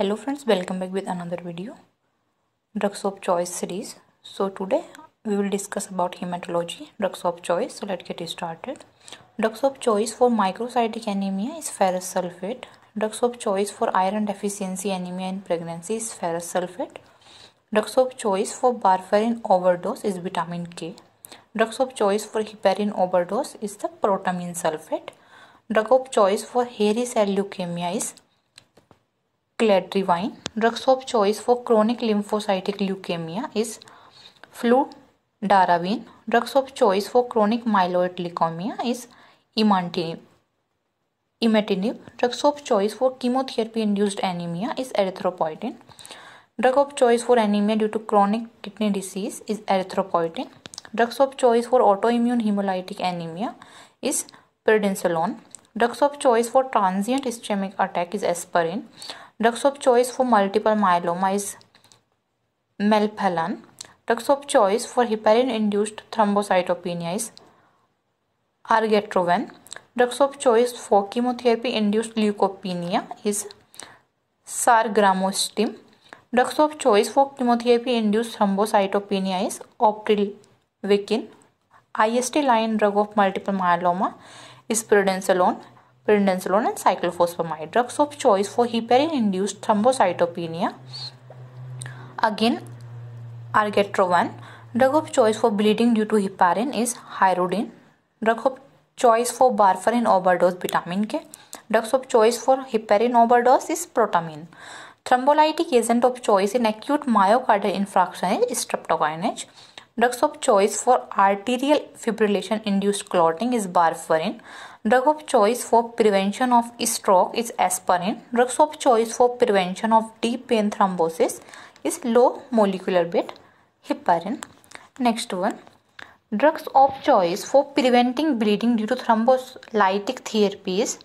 hello friends welcome back with another video drugs of choice series so today we will discuss about hematology drugs of choice so let's get started drugs of choice for microcytic anemia is ferrous sulfate drugs of choice for iron deficiency anemia in pregnancy is ferrous sulfate drugs of choice for warfarin overdose is vitamin k drugs of choice for heparin overdose is the protamine sulfate drug of choice for hairy cell leukemia is Cladrivine. Drugs of choice for chronic lymphocytic leukemia is fludarabine. Drugs of choice for chronic myeloid leukemia is imatinib. Imatinib. Drugs of choice for chemotherapy-induced anemia is erythropoietin. Drug of choice for anemia due to chronic kidney disease is erythropoietin. Drugs of choice for autoimmune hemolytic anemia is prednisolone. Drugs of choice for transient ischemic attack is aspirin. Drugs of choice for multiple myeloma is melphalan. Drugs of choice for heparin-induced thrombocytopenia is argetroven. Drugs of choice for chemotherapy-induced leukopenia is sargramostim. Drugs of choice for chemotherapy-induced thrombocytopenia is oprilvicin. IST line drug of multiple myeloma is prednisolone prednisolone and cyclophosphamide, drugs of choice for heparin-induced thrombocytopenia. Again, argatroban drug of choice for bleeding due to heparin is hirudin Drug of choice for warfarin overdose vitamin K. Drugs of choice for heparin overdose is protamine. Thrombolytic agent of choice in acute myocardial infarction is streptokinase. Drugs of choice for arterial fibrillation induced clotting is warfarin. Drug of choice for prevention of stroke is aspirin. Drugs of choice for prevention of deep vein thrombosis is low molecular weight heparin. Next one. Drugs of choice for preventing bleeding due to thrombolytic therapy is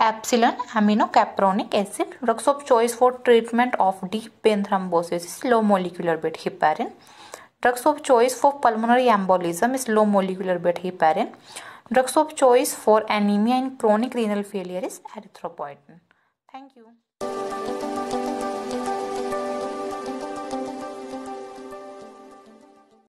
epsilon aminocapronic acid. Drugs of choice for treatment of deep vein thrombosis is low molecular weight heparin. Drugs of choice for pulmonary embolism is low molecular weight heparin. Drugs of choice for anemia in chronic renal failure is erythropoietin. Thank you.